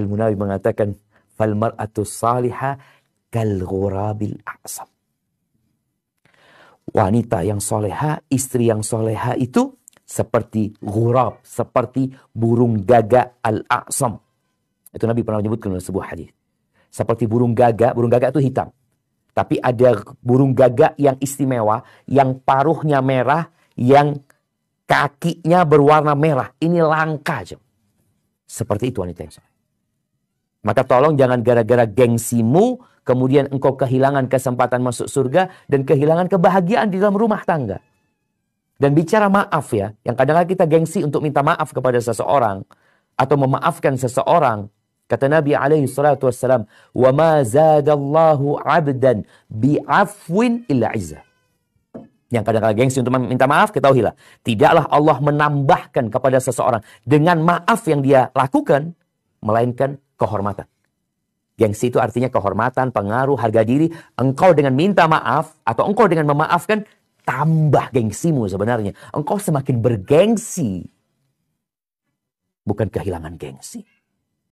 Al Munawi mengatakan fal mar'atu saliha kal ghurabil a'sam. Wanita yang soleha, istri yang soleha itu seperti ghurab, seperti burung gagak al-a'sam. Itu Nabi pernah menyebutkan dalam sebuah hadis. Seperti burung gagak, burung gagak itu hitam. Tapi ada burung gagak yang istimewa, yang paruhnya merah, yang kakinya berwarna merah. Ini langka. Jam. Seperti itu wanita yang soleha. Maka tolong jangan gara-gara gengsimu, kemudian engkau kehilangan kesempatan masuk surga dan kehilangan kebahagiaan di dalam rumah tangga. Dan bicara maaf ya, yang kadang-kadang kita gengsi untuk minta maaf kepada seseorang atau memaafkan seseorang. Kata Nabi alaihi salatu wassalam, "Wa زَادَ اللَّهُ عَبْدًا بِعَفْوٍ إِلَّا izzah." Yang kadang-kadang gengsi untuk minta maaf, kita tahu Tidaklah Allah menambahkan kepada seseorang dengan maaf yang dia lakukan, melainkan kehormatan. Gengsi itu artinya kehormatan, pengaruh, harga diri. Engkau dengan minta maaf atau engkau dengan memaafkan tambah gengsimu sebenarnya. Engkau semakin bergengsi. Bukan kehilangan gengsi.